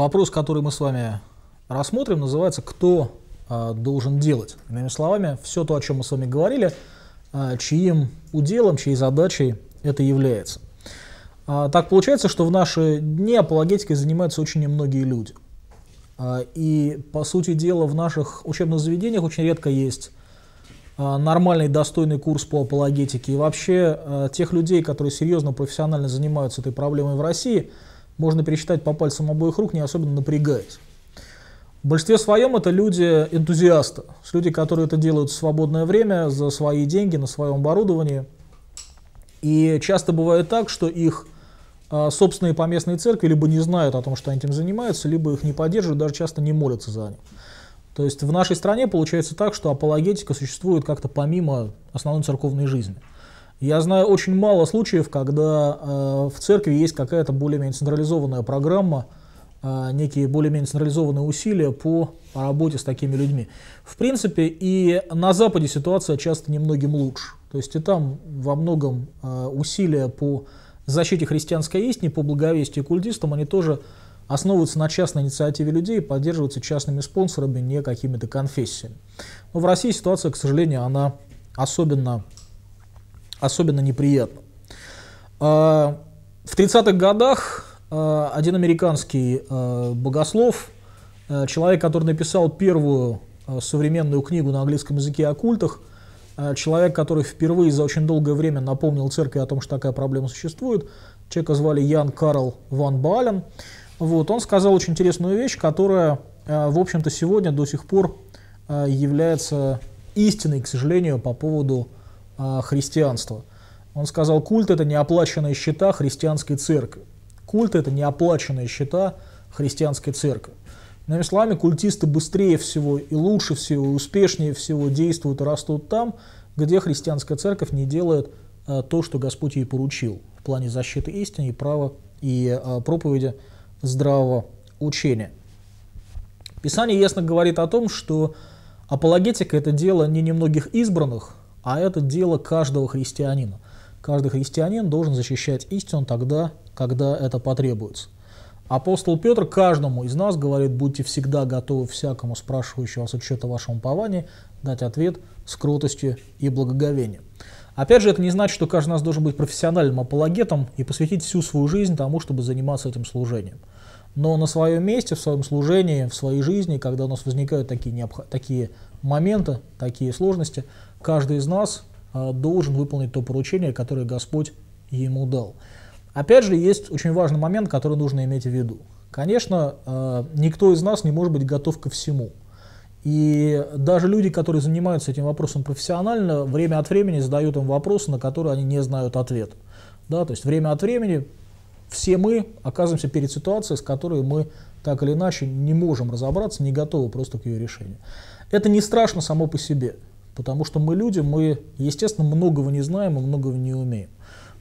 Вопрос, который мы с вами рассмотрим, называется «Кто а, должен делать?». Иными словами, все то, о чем мы с вами говорили, а, чьим уделом, чьей задачей это является. А, так получается, что в наши дни апологетикой занимаются очень немногие люди. и, по сути дела, в наших учебных заведениях очень редко есть нормальный, достойный курс по апологетике. И вообще тех людей, которые серьезно, профессионально занимаются этой проблемой в России – можно пересчитать по пальцам обоих рук, не особенно напрягаясь. В большинстве своем это люди-энтузиасты, люди, которые это делают в свободное время, за свои деньги, на своем оборудовании. И часто бывает так, что их а, собственные поместные церкви либо не знают о том, что они этим занимаются, либо их не поддерживают, даже часто не молятся за них. То есть в нашей стране получается так, что апологетика существует как-то помимо основной церковной жизни. Я знаю очень мало случаев, когда э, в церкви есть какая-то более-менее централизованная программа, э, некие более-менее централизованные усилия по работе с такими людьми. В принципе, и на Западе ситуация часто немногим лучше. То есть и там во многом э, усилия по защите христианской истины, по благовестию культистам, они тоже основываются на частной инициативе людей, поддерживаются частными спонсорами, не какими-то конфессиями. Но в России ситуация, к сожалению, она особенно особенно неприятно. А, в 30-х годах а, один американский а, богослов, человек, который написал первую современную книгу на английском языке о культах, человек, который впервые за очень долгое время напомнил церкви о том, что такая проблема существует, человека звали Ян Карл Ван Бален, вот, он сказал очень интересную вещь, которая, в общем-то, сегодня до сих пор является истиной, к сожалению, по поводу христианства. Он сказал, культ – это неоплаченные счета христианской церкви. Культ – это неоплаченные счета христианской церкви. Иными словами, культисты быстрее всего и лучше всего, и успешнее всего действуют и растут там, где христианская церковь не делает э, то, что Господь ей поручил в плане защиты истины и права и э, проповеди здравого учения. Писание ясно говорит о том, что апологетика – это дело не немногих избранных, а это дело каждого христианина. Каждый христианин должен защищать истину тогда, когда это потребуется. Апостол Петр каждому из нас говорит, будьте всегда готовы всякому спрашивающему вас отчета о вашем уповании, дать ответ с кротостью и благоговением. Опять же, это не значит, что каждый из нас должен быть профессиональным апологетом и посвятить всю свою жизнь тому, чтобы заниматься этим служением. Но на своем месте, в своем служении, в своей жизни, когда у нас возникают такие, необх... такие моменты, такие сложности, каждый из нас э, должен выполнить то поручение, которое Господь ему дал. Опять же, есть очень важный момент, который нужно иметь в виду. Конечно, э, никто из нас не может быть готов ко всему. И даже люди, которые занимаются этим вопросом профессионально, время от времени задают им вопросы, на которые они не знают ответ. Да, то есть время от времени все мы оказываемся перед ситуацией, с которой мы так или иначе не можем разобраться, не готовы просто к ее решению. Это не страшно само по себе. Потому что мы люди, мы, естественно, многого не знаем и многого не умеем.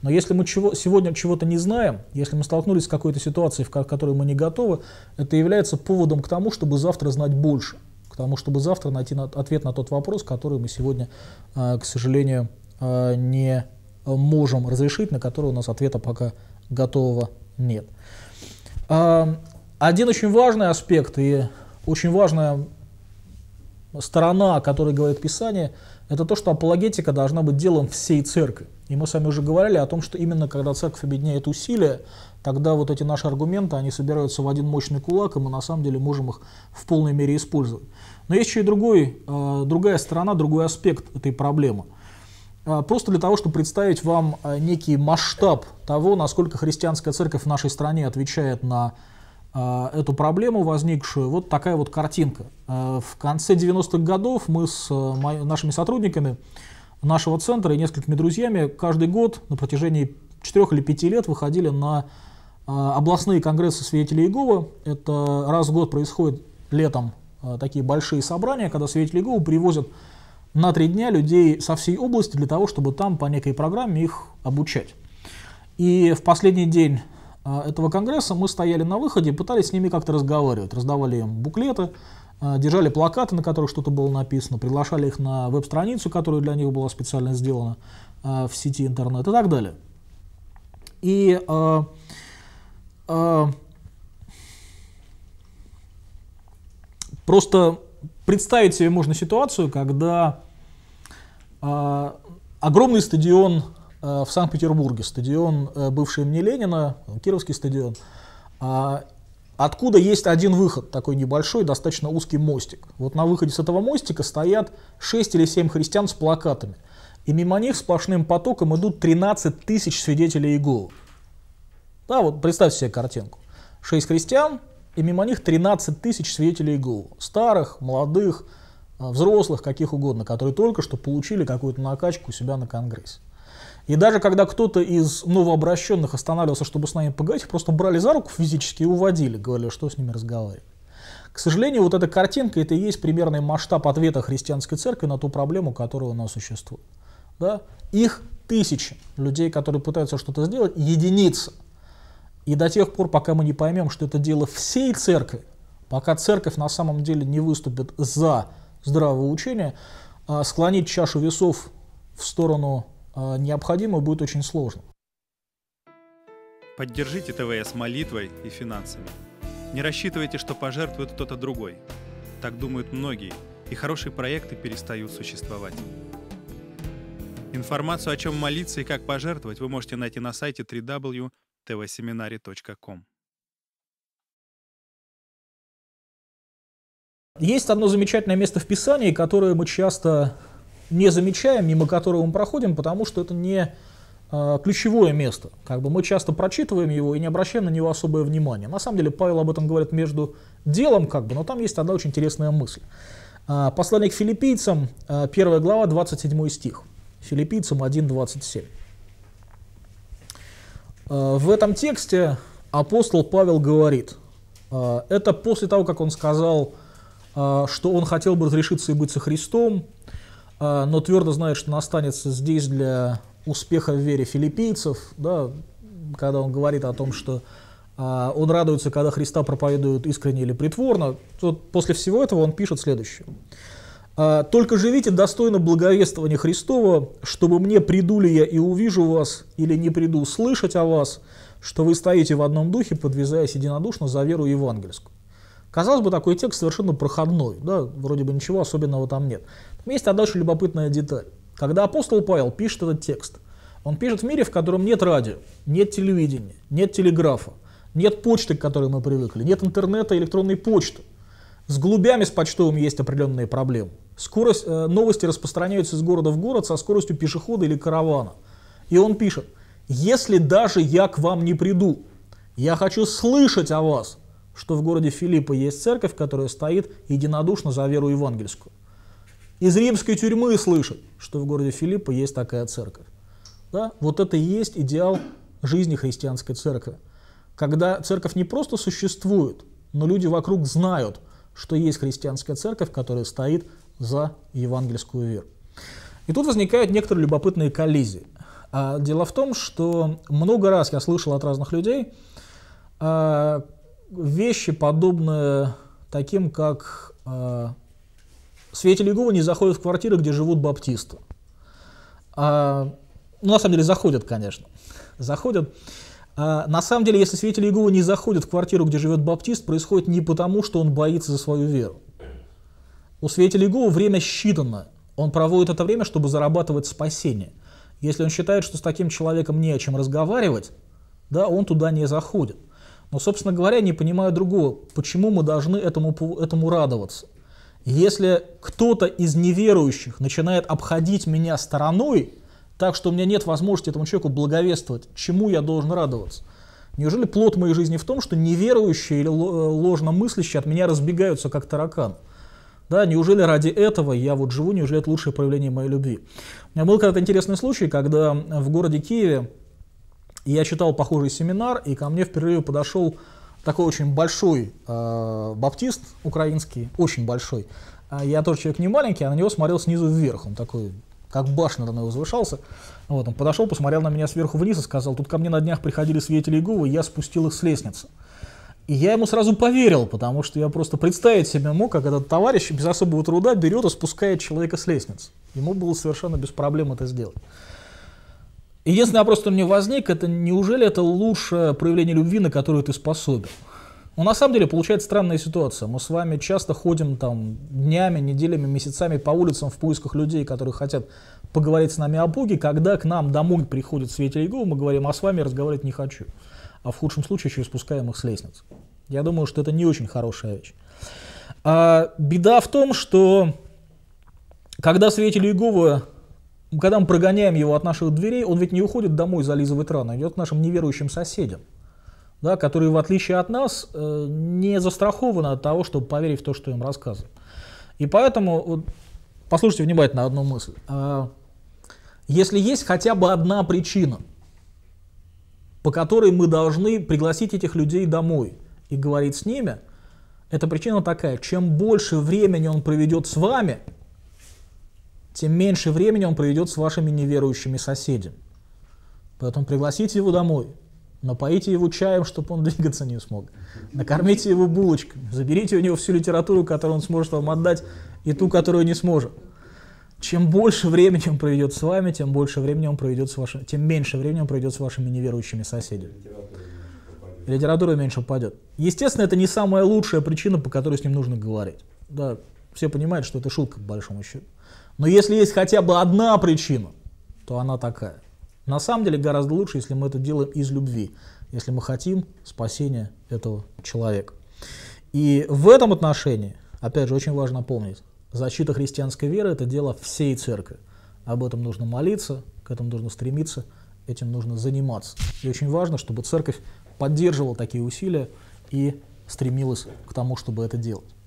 Но если мы чего, сегодня чего-то не знаем, если мы столкнулись с какой-то ситуацией, в которой мы не готовы, это является поводом к тому, чтобы завтра знать больше, к тому, чтобы завтра найти на, ответ на тот вопрос, который мы сегодня, а, к сожалению, а, не можем разрешить, на который у нас ответа пока готового нет. А, один очень важный аспект и очень важная сторона, о которой говорит Писание, это то, что апологетика должна быть делом всей церкви. И мы с вами уже говорили о том, что именно когда церковь объединяет усилия, тогда вот эти наши аргументы, они собираются в один мощный кулак, и мы на самом деле можем их в полной мере использовать. Но есть еще и другой, э, другая сторона, другой аспект этой проблемы. Э, просто для того, чтобы представить вам э, некий масштаб того, насколько христианская церковь в нашей стране отвечает на а, эту проблему возникшую. Вот такая вот картинка. А, в конце 90-х годов мы с э, нашими сотрудниками нашего центра и несколькими друзьями каждый год на протяжении 4 или 5 лет выходили на а, областные конгрессы свидетелей Иеговы. Это раз в год происходит летом такие большие собрания, когда свидетели Иеговы привозят на три дня людей со всей области для того, чтобы там по некой программе их обучать. И в последний день а, этого конгресса мы стояли на выходе, пытались с ними как-то разговаривать, раздавали им буклеты, а, держали плакаты, на которых что-то было написано, приглашали их на веб-страницу, которая для них была специально сделана а, в сети интернет и так далее. И э, э, просто представить себе можно ситуацию, когда э, огромный стадион Э, в Санкт-Петербурге, стадион э, бывший имени Ленина, э, Кировский стадион, а, откуда есть один выход, такой небольшой, достаточно узкий мостик. Вот на выходе с этого мостика стоят 6 или 7 христиан с плакатами. И мимо них сплошным потоком идут 13 тысяч свидетелей Иеговы. Да, вот представьте себе картинку. 6 христиан, и мимо них 13 тысяч свидетелей Иеговы. Старых, молодых, взрослых, каких угодно, которые только что получили какую-то накачку у себя на Конгрессе. И даже когда кто-то из новообращенных останавливался, чтобы с нами поговорить, просто брали за руку физически и уводили, говорили, что с ними разговаривать. К сожалению, вот эта картинка, это и есть примерный масштаб ответа христианской церкви на ту проблему, которая у нас существует. Да? Их тысячи людей, которые пытаются что-то сделать, единицы. И до тех пор, пока мы не поймем, что это дело всей церкви, пока церковь на самом деле не выступит за здравое учение, а склонить чашу весов в сторону а, необходимо, будет очень сложно. Поддержите ТВС молитвой и финансами. Не рассчитывайте, что пожертвует кто-то другой. Так думают многие, и хорошие проекты перестают существовать. Информацию, о чем молиться и как пожертвовать, вы можете найти на сайте www.tvseminary.com. Есть одно замечательное место в Писании, которое мы часто не замечаем, мимо которого мы проходим, потому что это не а, ключевое место. Как бы мы часто прочитываем его и не обращаем на него особое внимание. На самом деле Павел об этом говорит между делом, как бы, но там есть одна очень интересная мысль. А, послание к филиппийцам, 1 а, глава, 27 стих. Филиппийцам 1.27. В этом тексте апостол Павел говорит, это после того, как он сказал, что он хотел бы разрешиться и быть со Христом, а, но твердо знает, что он останется здесь для успеха в вере филиппийцев, да, когда он говорит о том, что а, он радуется, когда Христа проповедуют искренне или притворно, то после всего этого он пишет следующее. «А, «Только живите достойно благовествования Христова, чтобы мне приду ли я и увижу вас, или не приду слышать о вас, что вы стоите в одном духе, подвязаясь единодушно за веру евангельскую». Казалось бы, такой текст совершенно проходной, да, вроде бы ничего особенного там нет. Там есть одна очень любопытная деталь. Когда апостол Павел пишет этот текст, он пишет в мире, в котором нет радио, нет телевидения, нет телеграфа, нет почты, к которой мы привыкли, нет интернета, электронной почты. С голубями с почтовыми есть определенные проблемы. Скорость, э, новости распространяются из города в город со скоростью пешехода или каравана. И он пишет, если даже я к вам не приду, я хочу слышать о вас, что в городе Филиппа есть церковь, которая стоит единодушно за веру евангельскую. Из римской тюрьмы слышит, что в городе Филиппа есть такая церковь. Да? Вот это и есть идеал жизни христианской церкви. Когда церковь не просто существует, но люди вокруг знают, что есть христианская церковь, которая стоит за евангельскую веру. И тут возникают некоторые любопытные коллизии. А, дело в том, что много раз я слышал от разных людей, а, вещи, подобные таким, как э, Свете Легова не заходят в квартиры, где живут баптисты. А, ну, на самом деле, заходят, конечно. Заходят. А, на самом деле, если Свете Легова не заходят в квартиру, где живет баптист, происходит не потому, что он боится за свою веру. У Свете Легова время считано. Он проводит это время, чтобы зарабатывать спасение. Если он считает, что с таким человеком не о чем разговаривать, да, он туда не заходит. Но, собственно говоря, не понимаю другого, почему мы должны этому, этому радоваться. Если кто-то из неверующих начинает обходить меня стороной, так что у меня нет возможности этому человеку благовествовать, чему я должен радоваться? Неужели плод моей жизни в том, что неверующие или э, ложно от меня разбегаются, как таракан? Да, неужели ради этого я вот живу, неужели это лучшее проявление моей любви? У меня был когда-то интересный случай, когда в городе Киеве и я читал похожий семинар, и ко мне впервые подошел такой очень большой э, баптист украинский, очень большой. А я тоже человек не маленький, а на него смотрел снизу вверх. Он такой, как башня на мной возвышался. Вот, он подошел, посмотрел на меня сверху вниз и сказал, тут ко мне на днях приходили свидетели Иеговы, я спустил их с лестницы. И я ему сразу поверил, потому что я просто представить себе мог, как этот товарищ без особого труда берет и спускает человека с лестницы. Ему было совершенно без проблем это сделать. Единственный вопрос, что мне возник, это неужели это лучшее проявление любви, на которую ты способен? Ну, на самом деле, получается странная ситуация. Мы с вами часто ходим там днями, неделями, месяцами по улицам в поисках людей, которые хотят поговорить с нами о Боге. Когда к нам домой приходит свидетели Иеговы, мы говорим, а с вами разговаривать не хочу. А в худшем случае еще и спускаем их с лестниц. Я думаю, что это не очень хорошая вещь. А, беда в том, что когда свидетели Иеговы когда мы прогоняем его от наших дверей, он ведь не уходит домой зализывать рану, идет к нашим неверующим соседям, да, которые, в отличие от нас, э, не застрахованы от того, чтобы поверить в то, что им рассказывают. И поэтому, вот, послушайте внимательно одну мысль. А, если есть хотя бы одна причина, по которой мы должны пригласить этих людей домой и говорить с ними, эта причина такая, чем больше времени он проведет с вами – тем меньше времени он проведет с вашими неверующими соседями. Поэтому пригласите его домой, напоите его чаем, чтобы он двигаться не смог, накормите его булочками, заберите у него всю литературу, которую он сможет вам отдать, и ту, которую не сможет. Чем больше времени он проведет с вами, тем больше времени он проведет с вашим, тем меньше времени он проведет с вашими неверующими соседями. Литература меньше упадет. Естественно, это не самая лучшая причина, по которой с ним нужно говорить. Да, все понимают, что это шутка, по большому счету. Но если есть хотя бы одна причина, то она такая. На самом деле гораздо лучше, если мы это делаем из любви, если мы хотим спасения этого человека. И в этом отношении, опять же, очень важно помнить, защита христианской веры – это дело всей церкви. Об этом нужно молиться, к этому нужно стремиться, этим нужно заниматься. И очень важно, чтобы церковь поддерживала такие усилия и стремилась к тому, чтобы это делать.